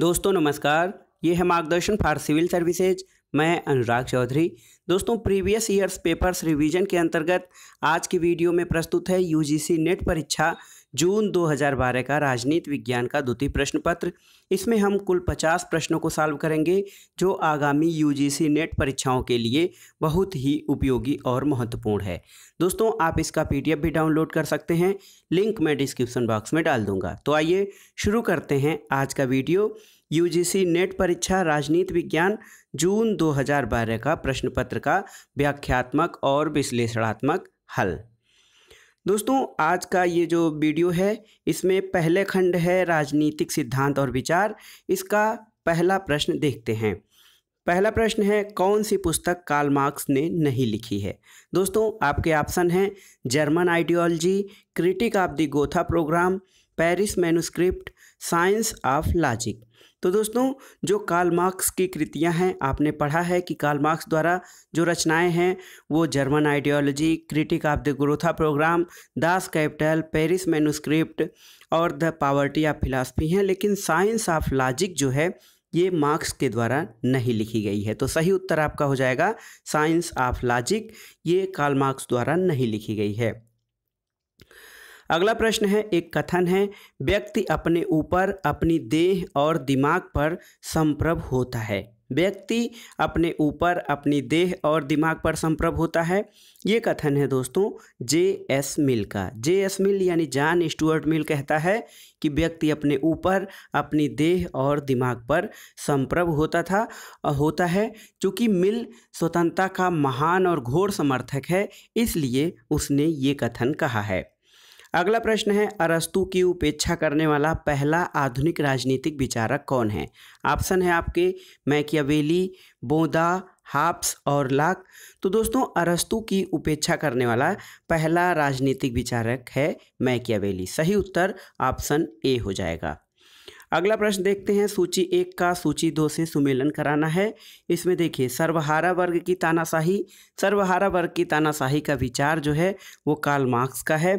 दोस्तों नमस्कार ये है मार्गदर्शन फॉर सिविल सर्विसेज मैं अनुराग चौधरी दोस्तों प्रीवियस ईयर्स पेपर्स रिवीजन के अंतर्गत आज की वीडियो में प्रस्तुत है यूजीसी नेट परीक्षा जून 2012 का राजनीति विज्ञान का द्वितीय प्रश्न पत्र इसमें हम कुल 50 प्रश्नों को सॉल्व करेंगे जो आगामी यूजीसी नेट परीक्षाओं के लिए बहुत ही उपयोगी और महत्वपूर्ण है दोस्तों आप इसका पीडीएफ भी डाउनलोड कर सकते हैं लिंक मैं डिस्क्रिप्शन बॉक्स में डाल दूंगा तो आइए शुरू करते हैं आज का वीडियो यू नेट परीक्षा राजनीति विज्ञान जून दो का प्रश्न पत्र का व्याख्यात्मक और विश्लेषणात्मक हल दोस्तों आज का ये जो वीडियो है इसमें पहले खंड है राजनीतिक सिद्धांत और विचार इसका पहला प्रश्न देखते हैं पहला प्रश्न है कौन सी पुस्तक कार्ल मार्क्स ने नहीं लिखी है दोस्तों आपके ऑप्शन हैं German ideology critique of the Gotha programme Paris manuscript science of logic तो दोस्तों जो कार्ल मार्क्स की कृतियां हैं आपने पढ़ा है कि कार्ल मार्क्स द्वारा जो रचनाएं हैं वो German ideology critique of the Gotha programme Das Kapital Paris manuscript और द पावर्टी ऑफ फिलासफी हैं लेकिन साइंस ऑफ लॉजिक जो है ये मार्क्स के द्वारा नहीं लिखी गई है तो सही उत्तर आपका हो जाएगा साइंस ऑफ लॉजिक ये कार्ल मार्क्स द्वारा नहीं लिखी गई है अगला प्रश्न है एक कथन है व्यक्ति अपने ऊपर अपनी देह और दिमाग पर संप्रभ होता है व्यक्ति अपने ऊपर अपनी देह और दिमाग पर संप्रभ होता है ये कथन है दोस्तों जे एस मिल का जे एस मिल यानी जान स्टुअर्ट मिल कहता है कि व्यक्ति अपने ऊपर अपनी देह और दिमाग पर संप्रभ होता था होता है चूँकि मिल स्वतंत्रता का महान और घोर समर्थक है इसलिए उसने ये कथन कहा है अगला प्रश्न है अरस्तु की उपेक्षा करने वाला पहला आधुनिक राजनीतिक विचारक कौन है ऑप्शन है आपके मैकियावेली बोदा हाप्स और लाक तो दोस्तों अरस्तु की उपेक्षा करने वाला पहला राजनीतिक विचारक है मैकियावेली सही उत्तर ऑप्शन ए हो जाएगा अगला प्रश्न देखते हैं सूची एक का सूची दो से सुमेलन कराना है इसमें देखिए सर्वहारा वर्ग की तानाशाही सर्वहारा वर्ग की तानाशाही का विचार जो है वो कार्ल मार्क्स का है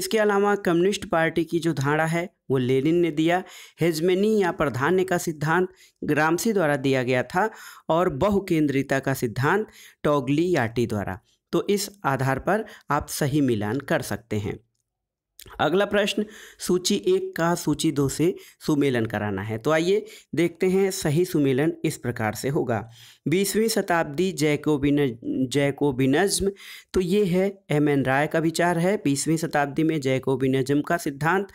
इसके अलावा कम्युनिस्ट पार्टी की जो धारा है वो लेनिन ने दिया हेजमेनी या प्राधान्य का सिद्धांत ग्रामसी द्वारा दिया गया था और बहुकेंद्रिता का सिद्धांत टोगली याटी द्वारा तो इस आधार पर आप सही मिलान कर सकते हैं अगला प्रश्न सूची एक का सूची दो से सुमेलन कराना है तो आइए देखते हैं सही सुमेलन इस प्रकार से होगा बीसवीं शताब्दी जैकोबिन जैकोबिनज्म तो ये है एम एन राय का विचार है बीसवीं शताब्दी में जैकोबिनज्म का सिद्धांत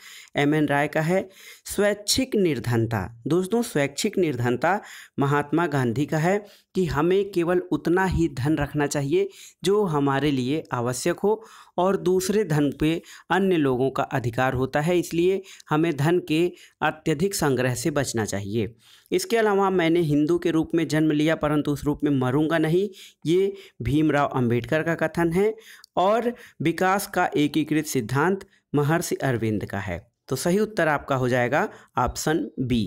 एम एन राय का है स्वैच्छिक निर्धनता दोस्तों स्वैच्छिक निर्धनता महात्मा गांधी का है कि हमें केवल उतना ही धन रखना चाहिए जो हमारे लिए आवश्यक हो और दूसरे धन पे अन्य लोगों का अधिकार होता है इसलिए हमें धन के अत्यधिक संग्रह से बचना चाहिए इसके अलावा मैंने हिंदू के रूप में जन्म लिया परंतु उस रूप में मरूंगा नहीं ये भीमराव अंबेडकर का कथन है और विकास का एकीकृत सिद्धांत महर्षि अरविंद का है तो सही उत्तर आपका हो जाएगा ऑप्शन बी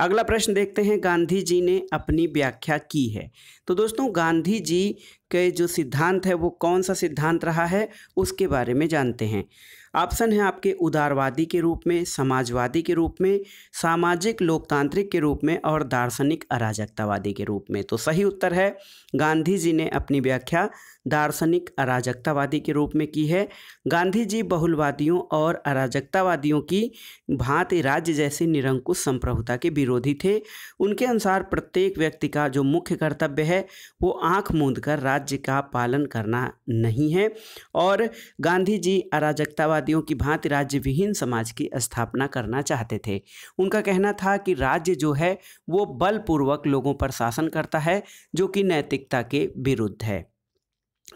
अगला प्रश्न देखते हैं गांधी जी ने अपनी व्याख्या की है तो दोस्तों गांधी जी के जो सिद्धांत है वो कौन सा सिद्धांत रहा है उसके बारे में जानते हैं ऑप्शन है आपके उदारवादी के रूप में समाजवादी के रूप में सामाजिक लोकतांत्रिक के रूप में और दार्शनिक अराजकतावादी के रूप में तो सही उत्तर है गांधी जी ने अपनी व्याख्या दार्शनिक अराजकतावादी के रूप में की है गांधी जी बहुलवादियों और अराजकतावादियों की भांति राज्य जैसी निरंकुश संप्रभुता के विरोधी थे उनके अनुसार प्रत्येक व्यक्ति का जो मुख्य कर्तव्य है वो आंख मूंद कर राज्य का पालन करना नहीं है और गांधी जी अराजकतावादी आदियों की भांति राज्य विहीन समाज की स्थापना करना चाहते थे उनका कहना था कि राज्य जो है वो बलपूर्वक लोगों पर शासन करता है जो कि नैतिकता के विरुद्ध है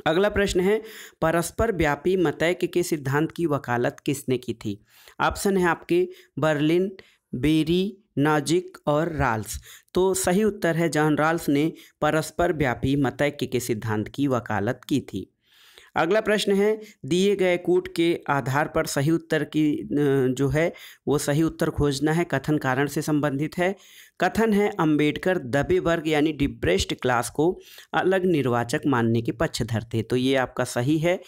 अगला प्रश्न है परस्पर व्यापी मतैक के सिद्धांत की वकालत किसने की थी ऑप्शन है आपके बर्लिन बेरी नाजिक और राल्स तो सही उत्तर है जॉन राल्स ने परस्पर व्यापी मतैक्य के सिद्धांत की वकालत की थी अगला प्रश्न है दिए गए कूट के आधार पर सही उत्तर की जो है वो सही उत्तर खोजना है कथन कारण से संबंधित है कथन है अंबेडकर दबे वर्ग यानी डिप्रेस्ड क्लास को अलग निर्वाचक मानने के पक्षधर थे तो ये आपका सही है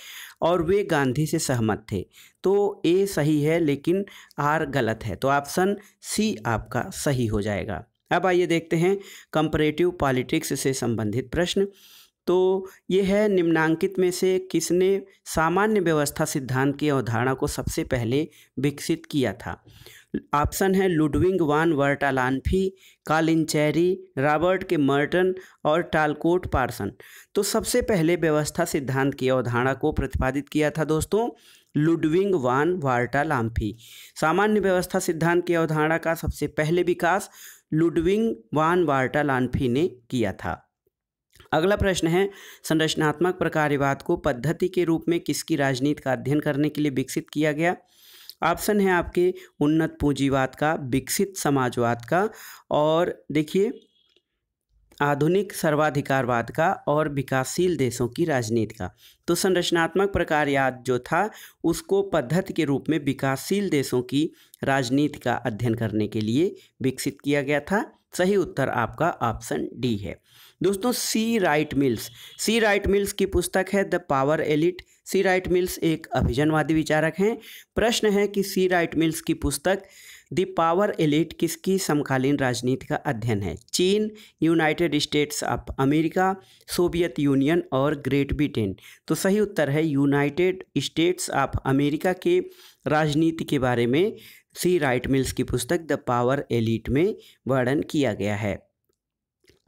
और वे गांधी से सहमत थे तो ए सही है लेकिन आर गलत है तो ऑप्शन सी आपका सही हो जाएगा अब आइए देखते हैं कंपरेटिव पॉलिटिक्स से संबंधित प्रश्न तो ये है निम्नांकित में से किसने सामान्य व्यवस्था सिद्धांत की अवधारणा को सबसे पहले विकसित किया था ऑप्शन है Ludwig von Bertalanffy Colin Cherry Robert K Merton और टालकोट पार्सन तो सबसे पहले व्यवस्था सिद्धांत की अवधारणा को प्रतिपादित किया था दोस्तों लुडविंग वान वार्टालाम्फी सामान्य व्यवस्था सिद्धांत की अवधारणा का सबसे पहले विकास लुडविंग वान वार्टालाम्फी ने किया था अगला प्रश्न है संरचनात्मक प्रकार्यवाद को पद्धति के रूप में किसकी राजनीति का अध्ययन करने के लिए विकसित किया गया ऑप्शन है आपके उन्नत पूंजीवाद का विकसित समाजवाद का और देखिए आधुनिक सर्वाधिकारवाद का और विकासशील देशों की राजनीति का तो संरचनात्मक प्रकारवाद जो था उसको पद्धति के रूप में विकासशील देशों की राजनीति का अध्ययन करने के लिए विकसित किया गया था सही उत्तर आपका ऑप्शन डी है दोस्तों C Wright Mills C Wright Mills की पुस्तक है the power elite C Wright Mills एक अभिजनवादी विचारक हैं प्रश्न है कि सी राइट मिल्स की पुस्तक द पावर एलिट किसकी समकालीन राजनीति का अध्ययन है चीन United States of America Soviet Union और ग्रेट ब्रिटेन तो सही उत्तर है यूनाइटेड स्टेट्स ऑफ अमेरिका के राजनीति के बारे में सी राइट मिल्स की पुस्तक द पावर एलिट में वर्णन किया गया है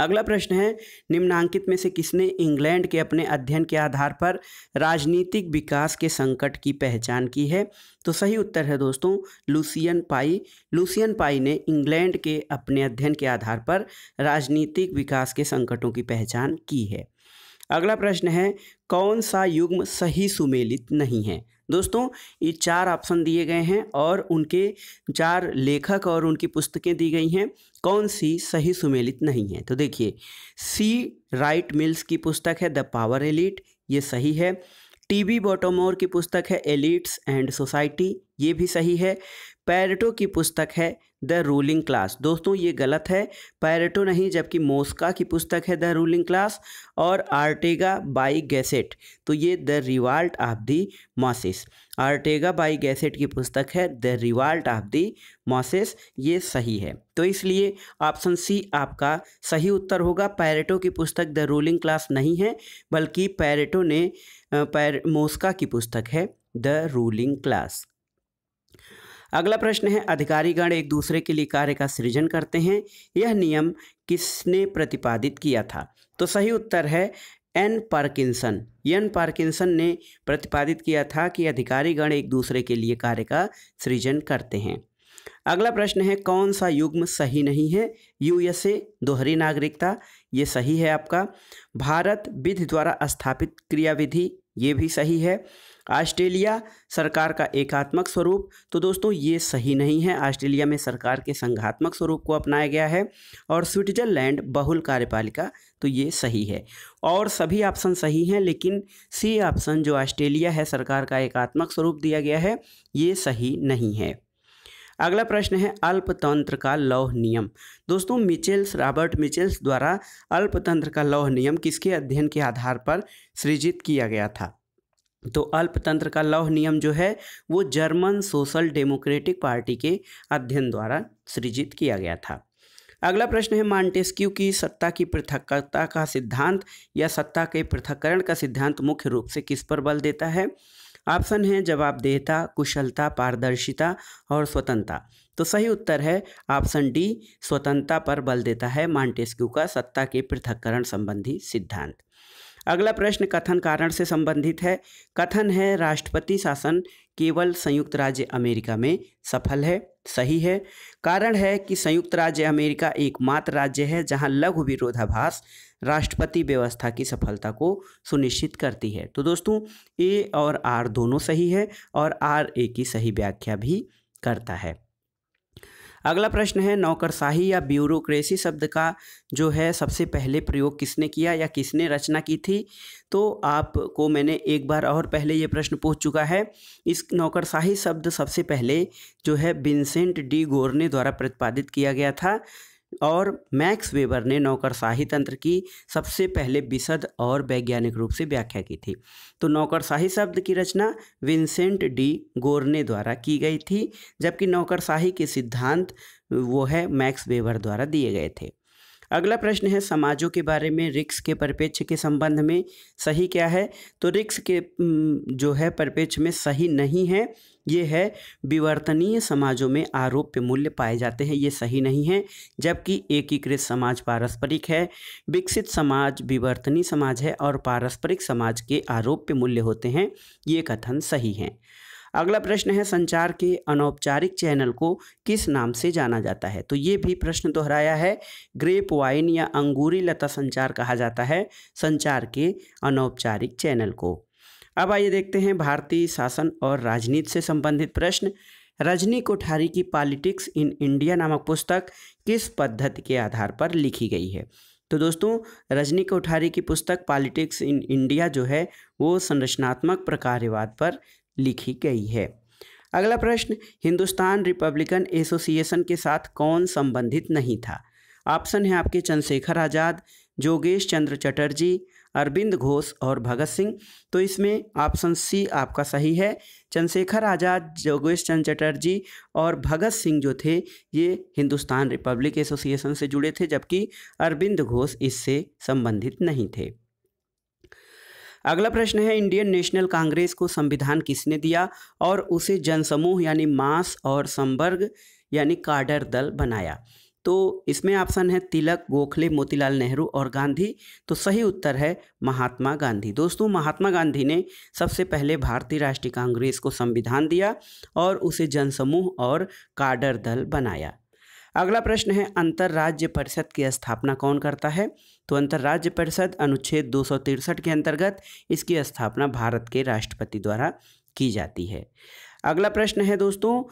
अगला प्रश्न है निम्नांकित में से किसने इंग्लैंड के अपने अध्ययन के आधार पर राजनीतिक विकास के संकट की पहचान की है तो सही उत्तर है दोस्तों लूसियन पाई लूसियन पाई ने इंग्लैंड के अपने अध्ययन के आधार पर राजनीतिक विकास के संकटों की पहचान की है अगला प्रश्न है कौन सा युग्म सही सुमेलित नहीं है दोस्तों ये चार ऑप्शन दिए गए हैं और उनके चार लेखक और उनकी पुस्तकें दी गई हैं कौन सी सही सुमेलित नहीं है तो देखिए सी राइट मिल्स की पुस्तक है द पावर एलिट ये सही है टीबी बोटोमोर की पुस्तक है एलिट्स एंड सोसाइटी ये भी सही है पैरेटो की पुस्तक है द रूलिंग क्लास दोस्तों ये गलत है पैरेटो नहीं जबकि मोस्का की पुस्तक है द रूलिंग क्लास और आर्टेगा बाई गैसेट तो ये the revolt of the masses Ortega y Gasset की पुस्तक है the revolt of the masses ये सही है तो इसलिए ऑप्शन सी आपका सही उत्तर होगा पैरेटो की पुस्तक द रूलिंग क्लास नहीं है बल्कि पैरेटो ने पैर मोस्का की पुस्तक है द रूलिंग क्लास अगला प्रश्न है अधिकारीगण एक दूसरे के लिए कार्य का सृजन करते हैं यह नियम किसने प्रतिपादित किया था तो सही उत्तर है एन पार्किंसन एन पार्किंसन ने प्रतिपादित किया था कि अधिकारीगण एक दूसरे के लिए कार्य का सृजन करते हैं अगला प्रश्न है कौन सा युग्म सही नहीं है यूएसए दोहरी नागरिकता ये सही है आपका भारत विधि द्वारा स्थापित क्रियाविधि ये भी सही है ऑस्ट्रेलिया सरकार का एकात्मक स्वरूप तो दोस्तों ये सही नहीं है ऑस्ट्रेलिया में सरकार के संघात्मक स्वरूप को अपनाया गया है और स्विट्जरलैंड बहुल कार्यपालिका तो ये सही है और सभी ऑप्शन सही हैं लेकिन सी ऑप्शन जो ऑस्ट्रेलिया है सरकार का एकात्मक स्वरूप दिया गया है ये सही नहीं है अगला प्रश्न है अल्पतंत्र का लौह नियम दोस्तों मिचेल्स रॉबर्ट मिचेल्स द्वारा अल्पतंत्र का लौह नियम किसके अध्ययन के आधार पर सृजित किया गया था तो अल्पतंत्र का लौह नियम जो है वो जर्मन सोशल डेमोक्रेटिक पार्टी के अध्ययन द्वारा सृजित किया गया था अगला प्रश्न है मॉन्टेस्क्यू की सत्ता की पृथकता का सिद्धांत या सत्ता के पृथककरण का सिद्धांत मुख्य रूप से किस पर बल देता है ऑप्शन है जवाब देहता कुशलता पारदर्शिता और स्वतंत्रता तो सही उत्तर है ऑप्शन डी स्वतंत्रता पर बल देता है मांटेस्क्यू का सत्ता के पृथककरण संबंधी सिद्धांत अगला प्रश्न कथन कारण से संबंधित है कथन है राष्ट्रपति शासन केवल संयुक्त राज्य अमेरिका में सफल है सही है कारण है कि संयुक्त राज्य अमेरिका एकमात्र राज्य है जहां लघु विरोधाभास राष्ट्रपति व्यवस्था की सफलता को सुनिश्चित करती है तो दोस्तों ए और आर दोनों सही है और आर ए की सही व्याख्या भी करता है अगला प्रश्न है नौकरशाही या ब्यूरोक्रेसी शब्द का जो है सबसे पहले प्रयोग किसने किया या किसने रचना की थी तो आपको मैंने एक बार और पहले ये प्रश्न पूछ चुका है इस नौकरशाही शब्द सबसे पहले जो है विंसेंट डी गोरने द्वारा प्रतिपादित किया गया था और मैक्स वेबर ने नौकरशाही तंत्र की सबसे पहले विशद और वैज्ञानिक रूप से व्याख्या की थी तो नौकरशाही शब्द की रचना विंसेंट डी गोरने द्वारा की गई थी जबकि नौकरशाही के सिद्धांत वो है मैक्स वेबर द्वारा दिए गए थे अगला प्रश्न है समाजों के बारे में रिक्स के परिपेक्ष्य के संबंध में सही क्या है तो रिक्स के जो है परिपेक्ष्य में सही नहीं है ये है विवर्तनीय समाजों में आरोप्य मूल्य पाए जाते हैं ये सही नहीं है जबकि एकीकृत समाज पारस्परिक है विकसित समाज विवर्तनीय समाज है और पारस्परिक समाज के आरोप्य मूल्य होते हैं ये कथन सही हैं अगला प्रश्न है संचार के अनौपचारिक चैनल को किस नाम से जाना जाता है तो ये भी प्रश्न दोहराया तो है ग्रेप वाइन या अंगूरी लता संचार कहा जाता है संचार के अनौपचारिक चैनल को अब आइए देखते हैं भारतीय शासन और राजनीति से संबंधित प्रश्न रजनी कोठारी की पॉलिटिक्स इन इंडिया नामक पुस्तक किस पद्धति के आधार पर लिखी गई है तो दोस्तों रजनी कोठारी की पुस्तक पॉलिटिक्स इन इंडिया जो है वो संरचनात्मक प्रकारवाद पर लिखी गई है अगला प्रश्न हिंदुस्तान रिपब्लिकन एसोसिएशन के साथ कौन संबंधित नहीं था ऑप्शन है आपके चंद्रशेखर आज़ाद जोगेश चंद्र चटर्जी अरविंद घोष और भगत सिंह तो इसमें ऑप्शन सी आपका सही है चंद्रशेखर आज़ाद जोगेश चंद चटर्जी और भगत सिंह जो थे ये हिंदुस्तान रिपब्लिक एसोसिएशन से जुड़े थे जबकि अरविंद घोष इससे संबंधित नहीं थे अगला प्रश्न है इंडियन नेशनल कांग्रेस को संविधान किसने दिया और उसे जनसमूह यानी मास और संवर्ग यानी काडर दल बनाया तो इसमें ऑप्शन है तिलक गोखले मोतीलाल नेहरू और गांधी तो सही उत्तर है महात्मा गांधी दोस्तों महात्मा गांधी ने सबसे पहले भारतीय राष्ट्रीय कांग्रेस को संविधान दिया और उसे जनसमूह और काडर दल बनाया अगला प्रश्न है अंतर्राज्य परिषद की स्थापना कौन करता है तो अंतर्राज्य परिषद अनुच्छेद दो के अंतर्गत इसकी स्थापना भारत के राष्ट्रपति द्वारा की जाती है अगला प्रश्न है दोस्तों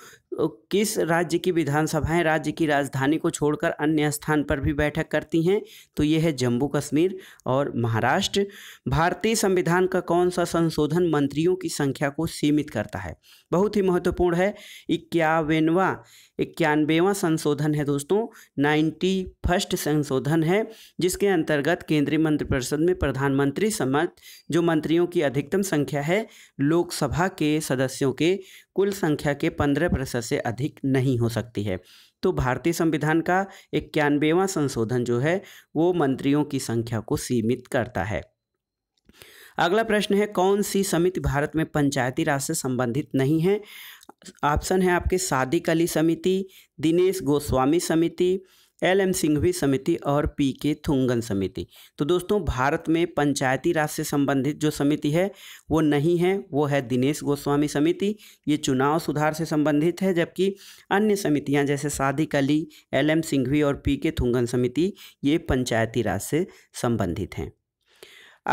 किस राज्य की विधानसभाएं राज्य की राजधानी को छोड़कर अन्य स्थान पर भी बैठक करती हैं तो ये है जम्मू कश्मीर और महाराष्ट्र भारतीय संविधान का कौन सा संशोधन मंत्रियों की संख्या को सीमित करता है बहुत ही महत्वपूर्ण है इक्यावनवा इक्यानवेवा संशोधन है दोस्तों नाइन्टी फर्स्ट संशोधन है जिसके अंतर्गत केंद्रीय मंत्रिपरिषद में प्रधानमंत्री समर्थ जो मंत्रियों की अधिकतम संख्या है लोकसभा के सदस्यों के कुल संख्या के पंद्रह प्रतिशत से अधिक नहीं हो सकती है तो भारतीय संविधान का इक्यानवेवां संशोधन जो है वो मंत्रियों की संख्या को सीमित करता है अगला प्रश्न है कौन सी समिति भारत में पंचायती राज से संबंधित नहीं है ऑप्शन है आपके सादिक अली समिति दिनेश गोस्वामी समिति एल एम सिंघवी समिति और पी के थुंगन समिति तो दोस्तों भारत में पंचायती राज से संबंधित जो समिति है वो नहीं है वो है दिनेश गोस्वामी समिति ये चुनाव सुधार से संबंधित है जबकि अन्य समितियां जैसे सादिक अली एल एम सिंघवी और पी के थुंगन समिति ये पंचायती राज से संबंधित हैं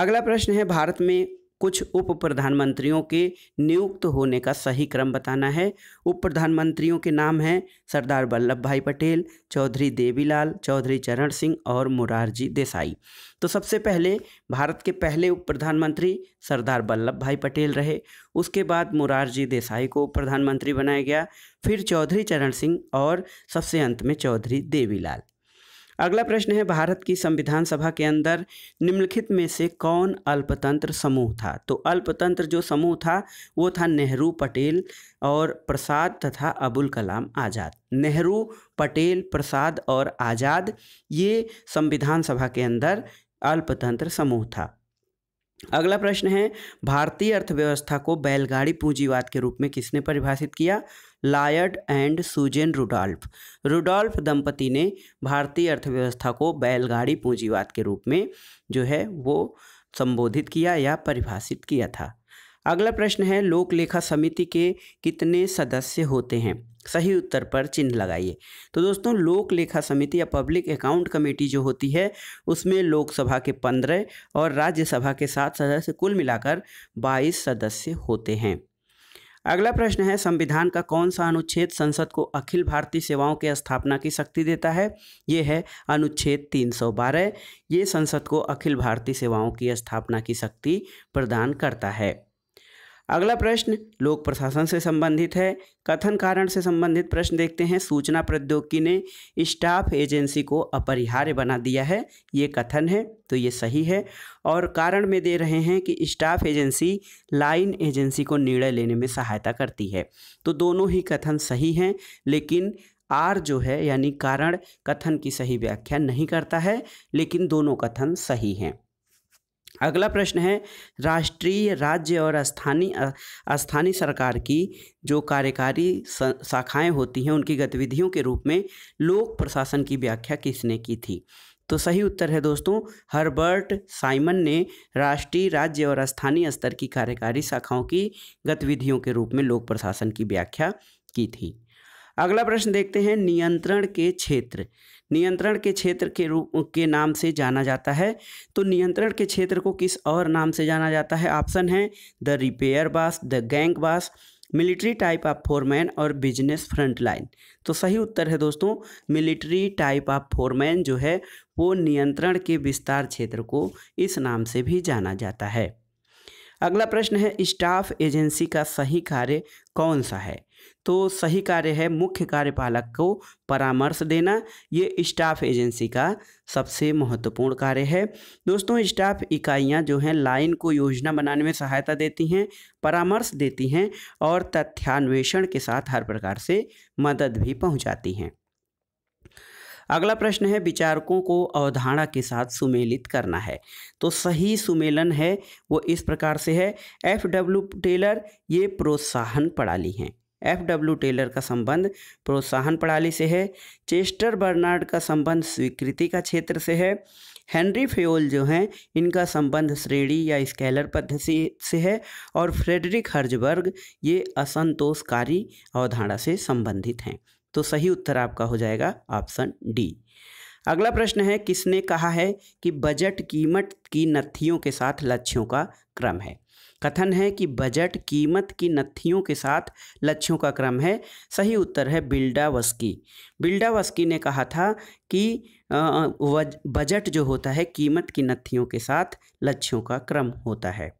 अगला प्रश्न है भारत में कुछ उप प्रधानमंत्रियों के नियुक्त होने का सही क्रम बताना है उप प्रधानमंत्रियों के नाम हैं सरदार वल्लभ भाई पटेल चौधरी देवीलाल चौधरी चरण सिंह और मुरारजी देसाई तो सबसे पहले भारत के पहले उप प्रधानमंत्री सरदार वल्लभ भाई पटेल रहे उसके बाद मुरारजी देसाई को उप प्रधानमंत्री बनाया गया फिर चौधरी चरण सिंह और सबसे अंत में चौधरी देवीलाल अगला प्रश्न है भारत की संविधान सभा के अंदर निम्नलिखित में से कौन अल्पतंत्र समूह था तो अल्पतंत्र जो समूह था वो था नेहरू पटेल और प्रसाद तथा अबुल कलाम आज़ाद नेहरू पटेल प्रसाद और आज़ाद ये संविधान सभा के अंदर अल्पतंत्र समूह था अगला प्रश्न है भारतीय अर्थव्यवस्था को बैलगाड़ी पूंजीवाद के रूप में किसने परिभाषित किया Lloyd and Susanne Rudolph Rudolph दंपति ने भारतीय अर्थव्यवस्था को बैलगाड़ी पूंजीवाद के रूप में जो है वो संबोधित किया या परिभाषित किया था अगला प्रश्न है लोक लेखा समिति के कितने सदस्य होते हैं सही उत्तर पर चिन्ह लगाइए तो दोस्तों लोक लेखा समिति या पब्लिक अकाउंट कमेटी जो होती है उसमें लोकसभा के पंद्रह और राज्यसभा के सात सदस्य कुल मिलाकर बाईस सदस्य होते हैं अगला प्रश्न है संविधान का कौन सा अनुच्छेद संसद को अखिल भारतीय सेवाओं के स्थापना की शक्ति देता है ये है अनुच्छेद 312 ये संसद को अखिल भारतीय सेवाओं की स्थापना की शक्ति प्रदान करता है अगला प्रश्न लोक प्रशासन से संबंधित है कथन कारण से संबंधित प्रश्न देखते हैं सूचना प्रौद्योगिकी ने स्टाफ एजेंसी को अपरिहार्य बना दिया है ये कथन है तो ये सही है और कारण में दे रहे हैं कि स्टाफ एजेंसी लाइन एजेंसी को निर्णय लेने में सहायता करती है तो दोनों ही कथन सही हैं लेकिन आर जो है यानी कारण कथन की सही व्याख्या नहीं करता है लेकिन दोनों कथन सही हैं अगला प्रश्न है राष्ट्रीय राज्य और स्थानीय स्थानीय सरकार की जो कार्यकारी शाखाएं होती हैं उनकी गतिविधियों के रूप में लोक प्रशासन की व्याख्या किसने की थी तो सही उत्तर है दोस्तों हर्बर्ट साइमन ने राष्ट्रीय राज्य और स्थानीय स्तर की कार्यकारी शाखाओं की गतिविधियों के रूप में लोक प्रशासन की व्याख्या की थी अगला प्रश्न देखते हैं नियंत्रण के क्षेत्र नियंत्रण के क्षेत्र के रूप के नाम से जाना जाता है तो नियंत्रण के क्षेत्र को किस और नाम से जाना जाता है ऑप्शन है the repair boss the gang boss military type of foreman और बिजनेस फ्रंट लाइन तो सही उत्तर है दोस्तों मिलिट्री टाइप ऑफ फोरमैन जो है वो नियंत्रण के विस्तार क्षेत्र को इस नाम से भी जाना जाता है अगला प्रश्न है स्टाफ एजेंसी का सही कार्य कौन सा है तो सही कार्य है मुख्य कार्यपालक को परामर्श देना ये स्टाफ एजेंसी का सबसे महत्वपूर्ण कार्य है दोस्तों स्टाफ इकाइयां जो हैं लाइन को योजना बनाने में सहायता देती हैं परामर्श देती हैं और तथ्यान्वेषण के साथ हर प्रकार से मदद भी पहुँचाती हैं अगला प्रश्न है विचारकों को अवधारणा के साथ सुमेलित करना है तो सही सुमेलन है वो इस प्रकार से है एफ डब्ल्यू टेलर ये प्रोत्साहन प्रणाली हैं एफ डब्ल्यू टेलर का संबंध प्रोत्साहन प्रणाली से है चेस्टर बर्नार्ड का संबंध स्वीकृति का क्षेत्र से है हेनरी फ्योल जो हैं इनका संबंध श्रेणी या स्केलर पद्धति से है और फ्रेडरिक हर्जबर्ग ये असंतोषकारी अवधारणा से संबंधित हैं तो सही उत्तर आपका हो जाएगा ऑप्शन डी अगला प्रश्न है किसने कहा है कि बजट कीमत की नथियों के साथ लक्ष्यों का क्रम है कथन है कि बजट कीमत की नत्थियों के साथ लक्ष्यों का क्रम है सही उत्तर है बिल्डा वस्की बिल्डा वस्की ने कहा था कि बजट जो होता है कीमत की नत्थियों के साथ लक्ष्यों का क्रम होता है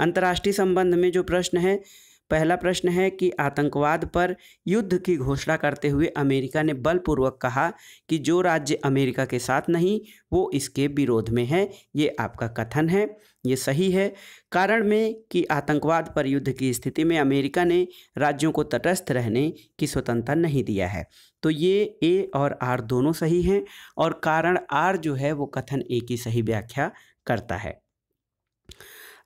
अंतर्राष्ट्रीय संबंध में जो प्रश्न है पहला प्रश्न है कि आतंकवाद पर युद्ध की घोषणा करते हुए अमेरिका ने बलपूर्वक कहा कि जो राज्य अमेरिका के साथ नहीं वो इसके विरोध में है ये आपका कथन है ये सही है कारण में कि आतंकवाद पर युद्ध की स्थिति में अमेरिका ने राज्यों को तटस्थ रहने की स्वतंत्रता नहीं दिया है तो ये ए और आर दोनों सही हैं और कारण आर जो है वो कथन ए की सही व्याख्या करता है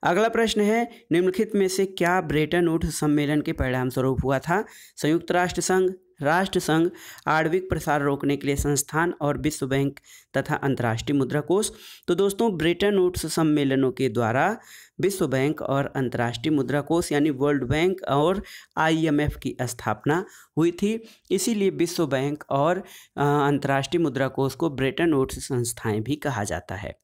अगला प्रश्न है निम्नलिखित में से क्या ब्रिटेन उठ सम्मेलन के परिणाम स्वरूप हुआ था संयुक्त राष्ट्र संघ राष्ट्र संघ आणविक प्रसार रोकने के लिए संस्थान और विश्व बैंक तथा अंतर्राष्ट्रीय मुद्रा कोष तो दोस्तों ब्रिटेन वुड्स सम्मेलनों के द्वारा विश्व बैंक और अंतर्राष्ट्रीय मुद्रा कोष यानी वर्ल्ड बैंक और आईएमएफ की स्थापना हुई थी इसीलिए विश्व बैंक और अंतर्राष्ट्रीय मुद्रा कोष को ब्रिटेन उट्स संस्थाएं भी कहा जाता है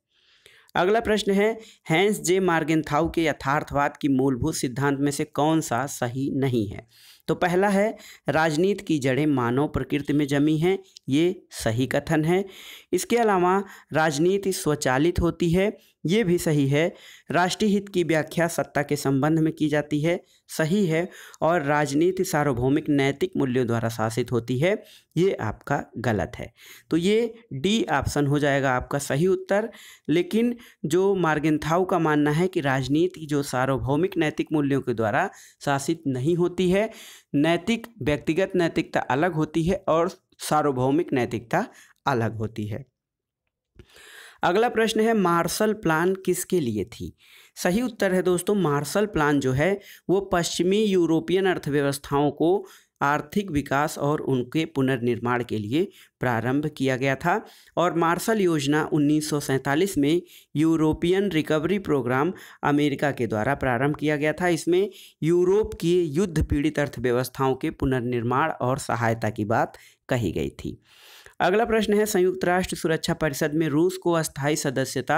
अगला प्रश्न है हैंस जे मार्गेन्थाउ के यथार्थवाद की मूलभूत सिद्धांत में से कौन सा सही नहीं है तो पहला है राजनीति की जड़ें मानव प्रकृति में जमी हैं ये सही कथन है इसके अलावा राजनीति स्वचालित होती है ये भी सही है राष्ट्रीय हित की व्याख्या सत्ता के संबंध में की जाती है सही है और राजनीति सार्वभौमिक नैतिक मूल्यों द्वारा शासित होती है ये आपका गलत है तो ये डी ऑप्शन हो जाएगा आपका सही उत्तर लेकिन जो मार्गेंथाउ का मानना है कि राजनीति जो सार्वभौमिक नैतिक मूल्यों के द्वारा शासित नहीं होती है नैतिक व्यक्तिगत नैतिकता अलग होती है और सार्वभौमिक नैतिकता अलग होती है अगला प्रश्न है मार्शल प्लान किसके लिए थी सही उत्तर है दोस्तों मार्शल प्लान जो है वो पश्चिमी यूरोपियन अर्थव्यवस्थाओं को आर्थिक विकास और उनके पुनर्निर्माण के लिए प्रारंभ किया गया था और मार्शल योजना 1947 में यूरोपियन रिकवरी प्रोग्राम अमेरिका के द्वारा प्रारंभ किया गया था इसमें यूरोप की युद्ध पीड़ित अर्थव्यवस्थाओं के पुनर्निर्माण और सहायता की बात कही गई थी अगला प्रश्न है संयुक्त राष्ट्र सुरक्षा परिषद में रूस को अस्थायी सदस्यता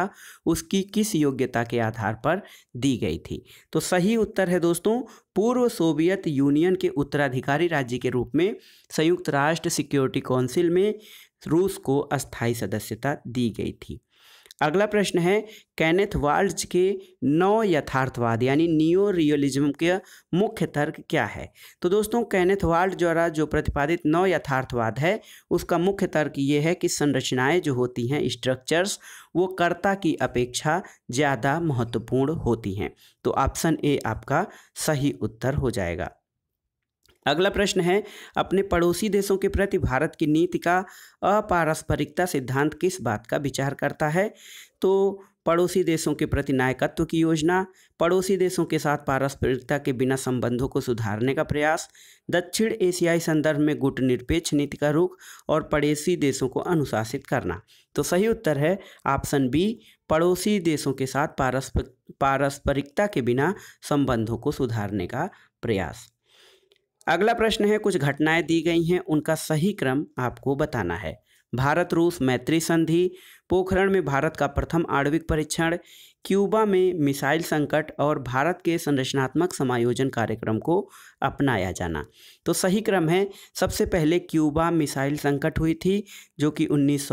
उसकी किस योग्यता के आधार पर दी गई थी तो सही उत्तर है दोस्तों पूर्व सोवियत यूनियन के उत्तराधिकारी राज्य के रूप में संयुक्त राष्ट्र सिक्योरिटी काउंसिल में रूस को अस्थायी सदस्यता दी गई थी अगला प्रश्न है कैनेथ वाल्ज के नौ यथार्थवाद यानी नियो रियलिज्म के मुख्य तर्क क्या है तो दोस्तों कैनेथ वाल्ड द्वारा जो प्रतिपादित नौ यथार्थवाद है उसका मुख्य तर्क ये है कि संरचनाएं जो होती हैं स्ट्रक्चर्स वो कर्ता की अपेक्षा ज़्यादा महत्वपूर्ण होती हैं तो ऑप्शन ए आपका सही उत्तर हो जाएगा अगला प्रश्न है अपने पड़ोसी देशों के प्रति भारत की नीति का अपारस्परिकता सिद्धांत किस बात का विचार करता है तो पड़ोसी देशों के प्रति नायकत्व की योजना पड़ोसी देशों के साथ पारस्परिकता के बिना संबंधों को सुधारने का प्रयास दक्षिण एशियाई संदर्भ में गुट निरपेक्ष नीति का रुख और पड़ोसी देशों को अनुशासित करना तो सही उत्तर है ऑप्शन बी पड़ोसी देशों के साथ पारस्पर पारस्परिकता के बिना संबंधों को सुधारने का प्रयास अगला प्रश्न है कुछ घटनाएं दी गई हैं उनका सही क्रम आपको बताना है भारत रूस मैत्री संधि पोखरण में भारत का प्रथम आणविक परीक्षण क्यूबा में मिसाइल संकट और भारत के संरचनात्मक समायोजन कार्यक्रम को अपनाया जाना तो सही क्रम है सबसे पहले क्यूबा मिसाइल संकट हुई थी जो कि उन्नीस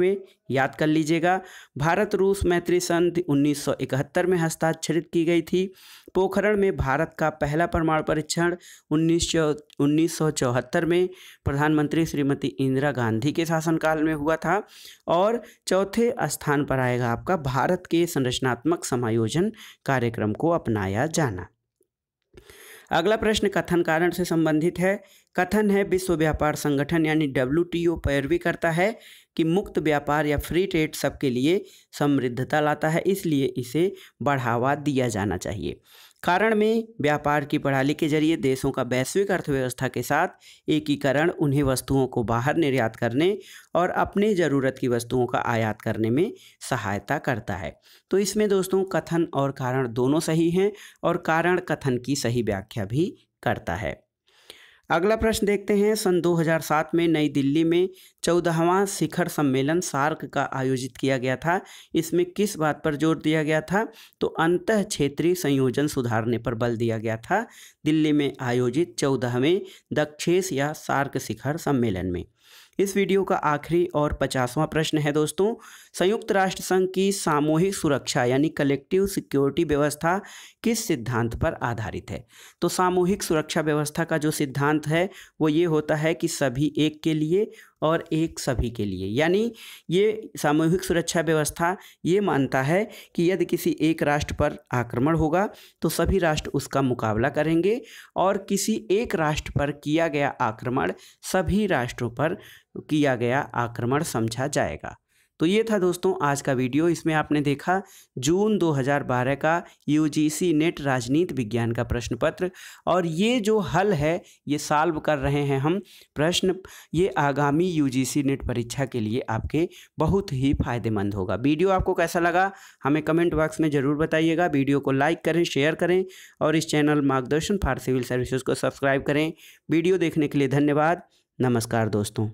में याद कर लीजिएगा भारत रूस मैत्री संधि 1971 में हस्ताक्षरित की गई थी पोखरण में भारत का पहला परमाणु परीक्षण उन्नीस में प्रधानमंत्री श्रीमती इंदिरा गांधी के शासनकाल में हुआ था और चौथे स्थान पर आएगा आपका भारत के संरचनात्मक समायोजन कार्यक्रम को अपनाया जाना अगला प्रश्न कथन कारण से संबंधित है कथन है विश्व व्यापार संगठन यानी डब्ल्यू टी ओ पैरवी करता है कि मुक्त व्यापार या फ्री ट्रेड सबके लिए समृद्धता लाता है इसलिए इसे बढ़ावा दिया जाना चाहिए कारण में व्यापार की प्रणाली के जरिए देशों का वैश्विक अर्थव्यवस्था के साथ एकीकरण उन्हें वस्तुओं को बाहर निर्यात करने और अपने ज़रूरत की वस्तुओं का आयात करने में सहायता करता है तो इसमें दोस्तों कथन और कारण दोनों सही हैं और कारण कथन की सही व्याख्या भी करता है अगला प्रश्न देखते हैं सन 2007 में नई दिल्ली में चौदहवां शिखर सम्मेलन सार्क का आयोजित किया गया था इसमें किस बात पर जोर दिया गया था तो अंत क्षेत्रीय संयोजन सुधारने पर बल दिया गया था दिल्ली में आयोजित चौदहवें दक्षेस या सार्क शिखर सम्मेलन में इस वीडियो का आखिरी और पचासवां प्रश्न है दोस्तों संयुक्त राष्ट्र संघ की सामूहिक सुरक्षा यानी कलेक्टिव सिक्योरिटी व्यवस्था किस सिद्धांत पर आधारित है तो सामूहिक सुरक्षा व्यवस्था का जो सिद्धांत है वो ये होता है कि सभी एक के लिए और एक सभी के लिए यानी ये सामूहिक सुरक्षा व्यवस्था ये मानता है कि यदि किसी एक राष्ट्र पर आक्रमण होगा तो सभी राष्ट्र उसका मुकाबला करेंगे और किसी एक राष्ट्र पर किया गया आक्रमण सभी राष्ट्रों पर किया गया आक्रमण समझा जाएगा तो ये था दोस्तों आज का वीडियो इसमें आपने देखा जून 2012 का यूजीसी नेट राजनीति विज्ञान का प्रश्न पत्र और ये जो हल है ये साल्व कर रहे हैं हम प्रश्न ये आगामी यूजीसी नेट परीक्षा के लिए आपके बहुत ही फायदेमंद होगा वीडियो आपको कैसा लगा हमें कमेंट बॉक्स में ज़रूर बताइएगा वीडियो को लाइक करें शेयर करें और इस channel Margdarshan for civil services को सब्सक्राइब करें वीडियो देखने के लिए धन्यवाद नमस्कार दोस्तों